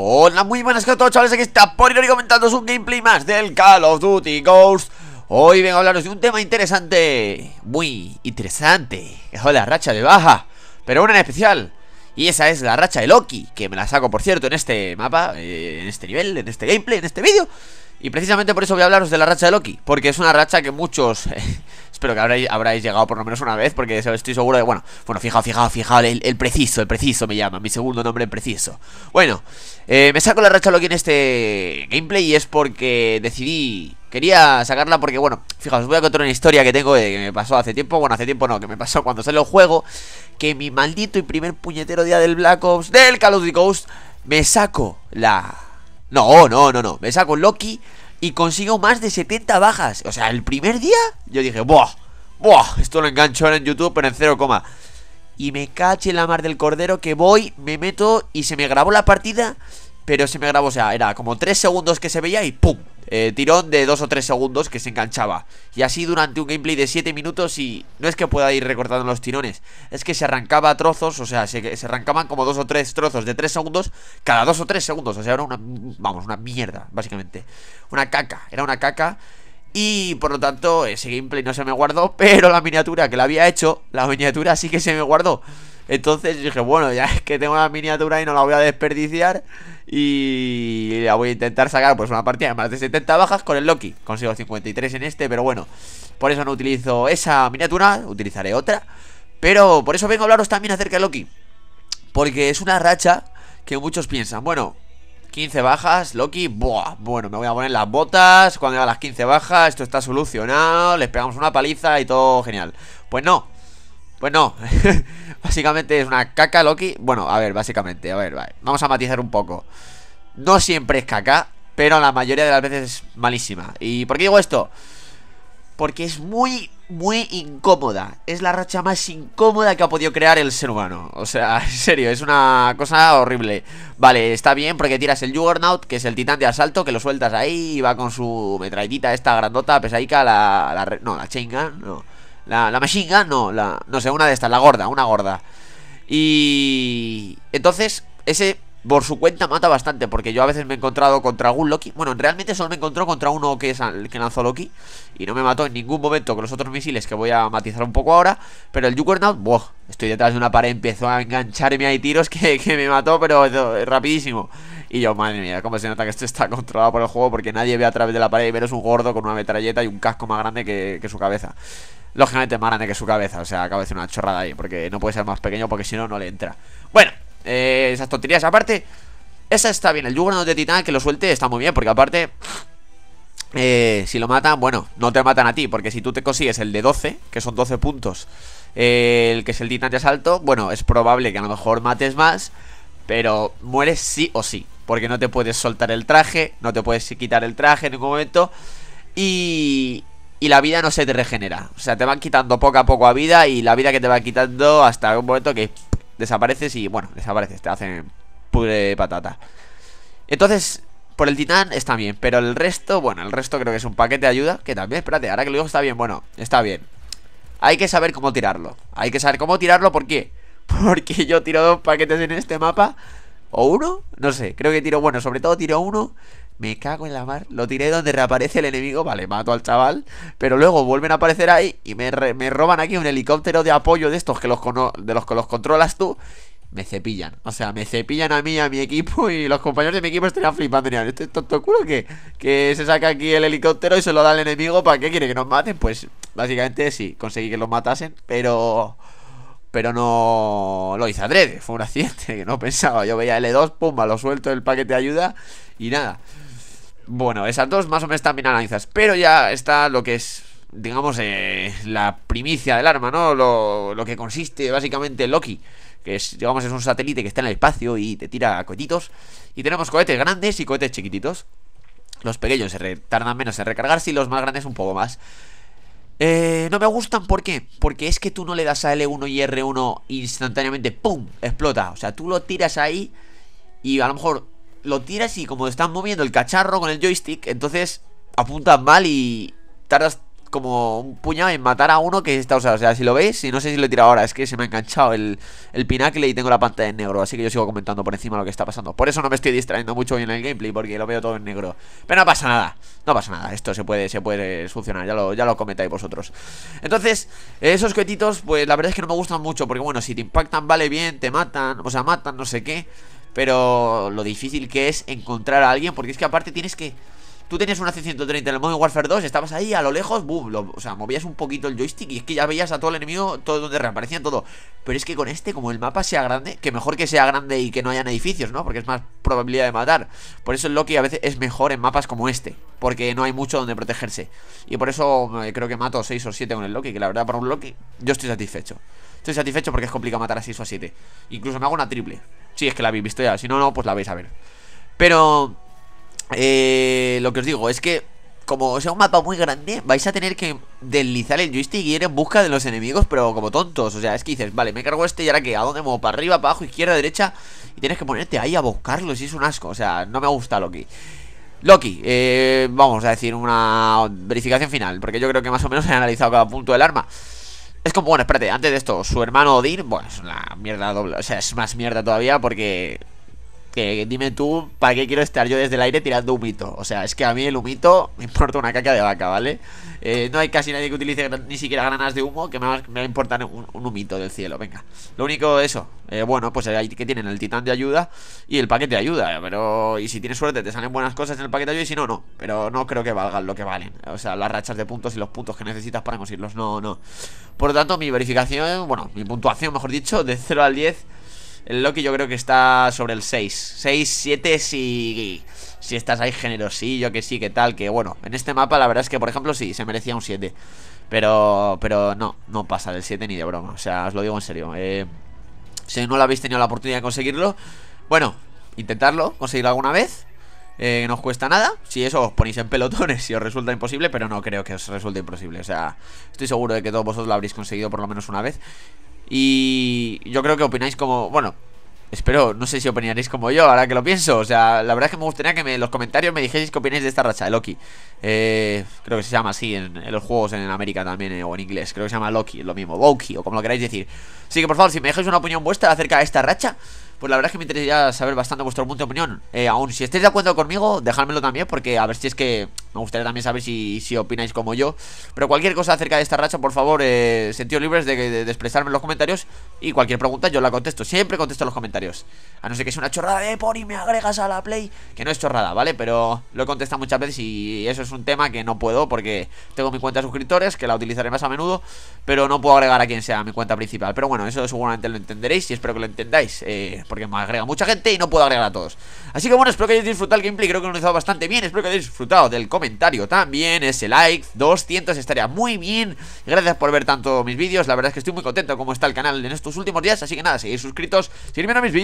Hola, muy buenas a todos chavales, aquí está Porinori comentando un gameplay más del Call of Duty Ghost Hoy vengo a hablaros de un tema interesante, muy interesante, Es la racha de baja, pero una en especial Y esa es la racha de Loki, que me la saco por cierto en este mapa, eh, en este nivel, en este gameplay, en este vídeo y precisamente por eso voy a hablaros de la racha de Loki, porque es una racha que muchos... espero que habréis, habráis llegado por lo menos una vez, porque estoy seguro de... Bueno, bueno, fijaos, fijaos, fijaos, el, preciso, el preciso me llama, mi segundo nombre el preciso. Bueno, eh, me saco la racha Loki en este gameplay y es porque decidí... Quería sacarla porque, bueno, fijaos, voy a contar una historia que tengo eh, que me pasó hace tiempo, bueno, hace tiempo no, que me pasó cuando salió el juego, que mi maldito y primer puñetero día del Black Ops, del Call of Duty Ghost, me saco la no, no, no, no. Me saco Loki y consigo más de 70 bajas. O sea, el primer día yo dije, ¡buah! ¡buah! Esto lo engancho ahora en YouTube, pero en coma y me cache la mar del cordero que voy, me meto y se me grabó la partida pero se me grabó, o sea, era como 3 segundos que se veía y ¡pum! Eh, tirón de 2 o 3 segundos que se enganchaba. Y así durante un gameplay de 7 minutos y no es que pueda ir recortando los tirones, es que se arrancaba trozos, o sea, se, se arrancaban como 2 o 3 trozos de 3 segundos cada 2 o 3 segundos, o sea, era una, vamos, una mierda, básicamente. Una caca, era una caca. Y por lo tanto, ese gameplay no se me guardó, pero la miniatura que la había hecho, la miniatura sí que se me guardó. Entonces dije, bueno, ya es que tengo la miniatura y no la voy a desperdiciar. Y la voy a intentar sacar pues una partida de más de 70 bajas con el Loki. Consigo 53 en este, pero bueno, por eso no utilizo esa miniatura, utilizaré otra. Pero por eso vengo a hablaros también acerca de Loki. Porque es una racha que muchos piensan, bueno, 15 bajas, Loki, buah, bueno, me voy a poner las botas, cuando haga las 15 bajas, esto está solucionado, les pegamos una paliza y todo genial. Pues no, pues no, básicamente es una caca Loki. Bueno, a ver, básicamente, a ver, vale. vamos a matizar un poco. No siempre es caca, pero la mayoría de las veces es malísima. ¿Y por qué digo esto? Porque es muy, muy incómoda. Es la racha más incómoda que ha podido crear el ser humano. O sea, en serio, es una cosa horrible. Vale, está bien porque tiras el Juggernaut, que es el titán de asalto, que lo sueltas ahí y va con su metrallita esta grandota, pesaica, la, la... No, la chain no la, la Machine Gun, no, la, no sé, una de estas, la gorda, una gorda. Y entonces, ese por su cuenta mata bastante, porque yo a veces me he encontrado contra algún Loki. Bueno, realmente solo me encontró contra uno que, es que lanzó Loki y no me mató en ningún momento con los otros misiles que voy a matizar un poco ahora. Pero el Juggernaut, ¡buah! Estoy detrás de una pared, empezó a engancharme Hay tiros que, me mató, pero rapidísimo. Y yo, madre mía, cómo se nota que esto está controlado por el juego porque nadie ve a través de la pared y veros un gordo con una metralleta y un casco más grande que, que su cabeza lógicamente más grande que su cabeza. O sea, acaba de hacer una chorrada ahí, porque no puede ser más pequeño, porque si no, no le entra. Bueno, eh, esas tonterías. Aparte, esa está bien. El no de Titán que lo suelte está muy bien, porque aparte. Eh, si lo matan, bueno, no te matan a ti, porque si tú te consigues el de 12, que son 12 puntos, eh, el que es el titán de asalto, bueno, es probable que a lo mejor mates más, pero mueres sí o sí, porque no te puedes soltar el traje, no te puedes quitar el traje en ningún momento, y, la vida no se te regenera. O sea, te van quitando poco a poco a vida y la vida que te va quitando hasta un momento que desapareces y bueno, desapareces, te hacen pure patata. Entonces, por el titán está bien, pero el resto, bueno, el resto creo que es un paquete de ayuda, que también, espérate, ahora que lo digo está bien, bueno, está bien. Hay que saber cómo tirarlo. Hay que saber cómo tirarlo, ¿por qué? Porque yo tiro dos paquetes en este mapa. ¿O uno? No sé, creo que tiro, bueno, sobre todo tiro uno me cago en la mar. Lo tiré donde reaparece el enemigo, vale, mato al chaval. Pero luego vuelven a aparecer ahí y me, roban aquí un helicóptero de apoyo de estos que los, de los que los controlas tú. Me cepillan, o sea, me cepillan a mí, a mi equipo y los compañeros de mi equipo estarían flipando. Dirían, ¿este tonto culo que, que se saca aquí el helicóptero y se lo da al enemigo? ¿Para qué quiere que nos maten? Pues básicamente sí, conseguí que los matasen, pero... Pero no lo hice adrede, fue un accidente que no pensaba. Yo veía L2, e pumba, lo suelto el paquete de ayuda y nada. Bueno, esas dos más o menos también analizas Pero ya está lo que es, digamos, eh, la primicia del arma, ¿no? Lo, que consiste básicamente Loki que es, digamos, es un satélite que está en el espacio y te tira cohetitos. Y tenemos cohetes grandes y cohetes chiquititos. Los pequeños se tardan menos en recargarse y los más grandes un poco más. Eh, no me gustan, ¿por qué? Porque es que tú no le das a L1 y R1 instantáneamente, ¡pum! explota. O sea, tú lo tiras ahí y a lo mejor lo tiras y como están moviendo el cacharro con el joystick, entonces apuntas mal y tardas como un puñado en matar a uno que está O sea, si lo veis, y no sé si lo he tirado ahora, es que se me ha enganchado el, pinacle y tengo la pantalla en negro. Así que yo sigo comentando por encima lo que está pasando. Por eso no me estoy distrayendo mucho hoy en el gameplay, porque lo veo todo en negro. Pero no pasa nada, no pasa nada. Esto se puede, se puede solucionar, ya lo, ya lo comentáis vosotros. Entonces, esos cohetitos, pues la verdad es que no me gustan mucho, porque bueno, si te impactan, vale bien, te matan, o sea, matan, no sé qué. Pero lo difícil que es encontrar a alguien Porque es que aparte tienes que... Tú tenías una C-130 en el Modern Warfare 2 Estabas ahí a lo lejos, boom O sea, movías un poquito el joystick Y es que ya veías a todo el enemigo Todo donde reaparecían, todo Pero es que con este, como el mapa sea grande Que mejor que sea grande y que no hayan edificios, ¿no? Porque es más probabilidad de matar Por eso el Loki a veces es mejor en mapas como este Porque no hay mucho donde protegerse Y por eso eh, creo que mato 6 o 7 con el Loki Que la verdad, para un Loki, yo estoy satisfecho Estoy satisfecho porque es complicado matar a 6 o a 7 Incluso me hago una triple si es que la habéis visto ya, si no, no, pues la vais a ver Pero... Eh, lo que os digo es que como sea un mapa muy grande, vais a tener que deslizar el joystick y ir en busca de los enemigos, pero como tontos. O sea, es que dices, vale, me cargo este y ahora que ¿a dónde muevo? ¿Para arriba, para abajo, izquierda, derecha? Y tienes que ponerte ahí a buscarlo, si es un asco. O sea, no me gusta Loki. Loki, eh, vamos a decir una verificación final, porque yo creo que más o menos he analizado cada punto del arma. Es como, bueno, espérate, antes de esto, su hermano Odín, bueno, es una mierda doble, o sea, es más mierda todavía porque que dime tú, ¿para qué quiero estar yo desde el aire tirando humito? O sea, es que a mí el humito me importa una caca de vaca, ¿vale? Eh, no hay casi nadie que utilice ni siquiera granadas de humo, que me va a importar un, humito del cielo, venga. Lo único eso, eh, bueno, pues ahí que tienen el titán de ayuda y el paquete de ayuda, eh, pero... Y si tienes suerte te salen buenas cosas en el paquete de ayuda y si no, no. Pero no creo que valgan lo que valen. O sea, las rachas de puntos y los puntos que necesitas para conseguirlos, no, no. Por lo tanto, mi verificación, bueno, mi puntuación, mejor dicho, de 0 al 10 el Loki yo creo que está sobre el 6. 6, 7 si... Si estás ahí generosillo, que sí, que tal, que bueno. En este mapa la verdad es que, por ejemplo, sí, se merecía un 7. Pero, pero no, no pasa del 7 ni de broma. O sea, os lo digo en serio. Eh, si no lo habéis tenido la oportunidad de conseguirlo, bueno, intentarlo, conseguirlo alguna vez. Eh, no os cuesta nada. Si eso os ponéis en pelotones si os resulta imposible, pero no creo que os resulte imposible. O sea, estoy seguro de que todos vosotros lo habréis conseguido por lo menos una vez. Y yo creo que opináis como, bueno, espero, no sé si opinaréis como yo, ahora que lo pienso. O sea, la verdad es que me gustaría que me, en los comentarios me dijerais qué opináis de esta racha de Loki. Eh, creo que se llama así en, los juegos en América también, eh, o en inglés. Creo que se llama Loki, lo mismo, Loki, o como lo queráis decir. Así que por favor, si me dejáis una opinión vuestra acerca de esta racha, pues la verdad es que me interesaría saber bastante vuestro punto de opinión. Eh, aún si estáis de acuerdo conmigo, dejádmelo también, porque a ver si es que me gustaría también saber si, si opináis como yo. Pero cualquier cosa acerca de esta racha, por favor, eh, libres de, expresarme en los comentarios. Y cualquier pregunta yo la contesto. Siempre contesto en los comentarios. A no ser que sea una chorrada de por y me agregas a la play. Que no es chorrada, ¿vale? Pero lo he contestado muchas veces y eso es un tema que no puedo porque tengo mi cuenta de suscriptores, que la utilizaré más a menudo. Pero no puedo agregar a quien sea a mi cuenta principal. Pero bueno, eso seguramente lo entenderéis y espero que lo entendáis. Eh, porque me agrega mucha gente y no puedo agregar a todos. Así que bueno, espero que hayáis disfrutado el gameplay. Creo que lo he utilizado bastante bien. Espero que hayáis disfrutado del comentario también, ese like, 200 estaría muy bien. Gracias por ver tanto mis vídeos, la verdad es que estoy muy contento como está el canal en estos últimos días, así que nada, seguir suscritos, sirven a mis vídeos.